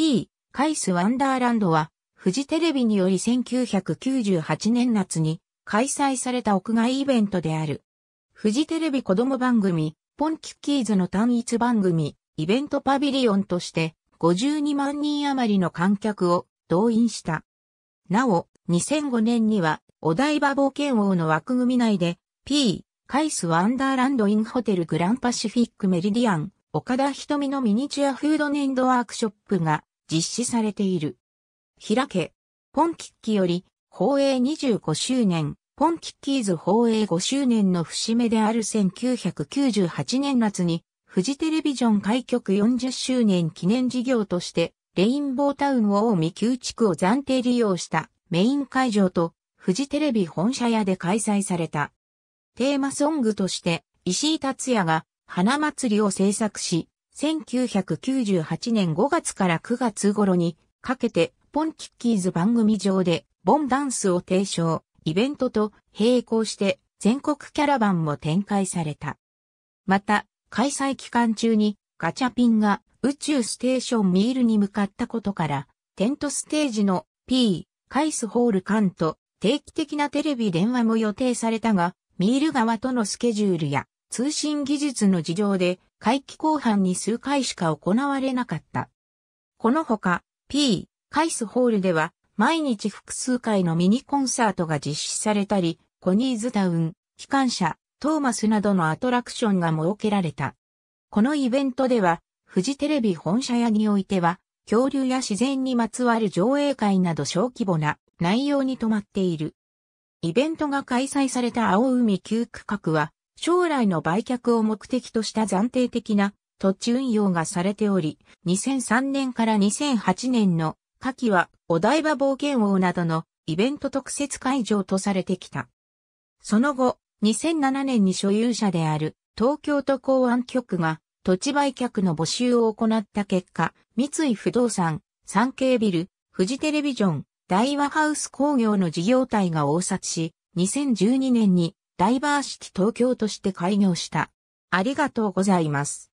P、カイス・ワンダーランドは、フジテレビにより1998年夏に開催された屋外イベントである。フジテレビ子供番組、ポンキッキーズの単一番組、イベントパビリオンとして、52万人余りの観客を動員した。なお、2005年には、お台場冒険王の枠組み内で、P、カイスワンダーランドインホテルグランパシフィックメリディアン、岡田瞳のミニチュアフードネンドワークショップが実施されている。開け、ポンキッキより、放映25周年、ポンキッキーズ放映5周年の節目である1998年夏に、フジテレビジョン開局40周年記念事業として、レインボータウンを大見旧地区を暫定利用したメイン会場と、フジテレビ本社屋で開催された。テーマソングとして、石井達也が花祭りを制作し、1998年5月から9月頃にかけてポンキッキーズ番組上でボンダンスを提唱、イベントと並行して全国キャラバンも展開された。また、開催期間中にガチャピンが宇宙ステーションミールに向かったことから、テントステージの P、カイスホール間と定期的なテレビ電話も予定されたが、ミール側とのスケジュールや通信技術の事情で会期後半に数回しか行われなかった。このほか、P、カイスホールでは、毎日複数回のミニコンサートが実施されたり、コニーズタウン、機関車、トーマスなどのアトラクションが設けられた。このイベントでは、フジテレビ本社屋においては、恐竜や自然にまつわる上映会など小規模な内容に止まっている。イベントが開催された青海9区画は、将来の売却を目的とした暫定的な土地運用がされており、2003年から2008年の夏季はお台場冒険王などのイベント特設会場とされてきた。その後、2007年に所有者である東京都港湾局が土地売却の募集を行った結果、三井不動産、産経ビル、フジテレビジョン、大和ハウス工業の事業体が応札し、2012年にダイバーシティ東京として開業した。ありがとうございます。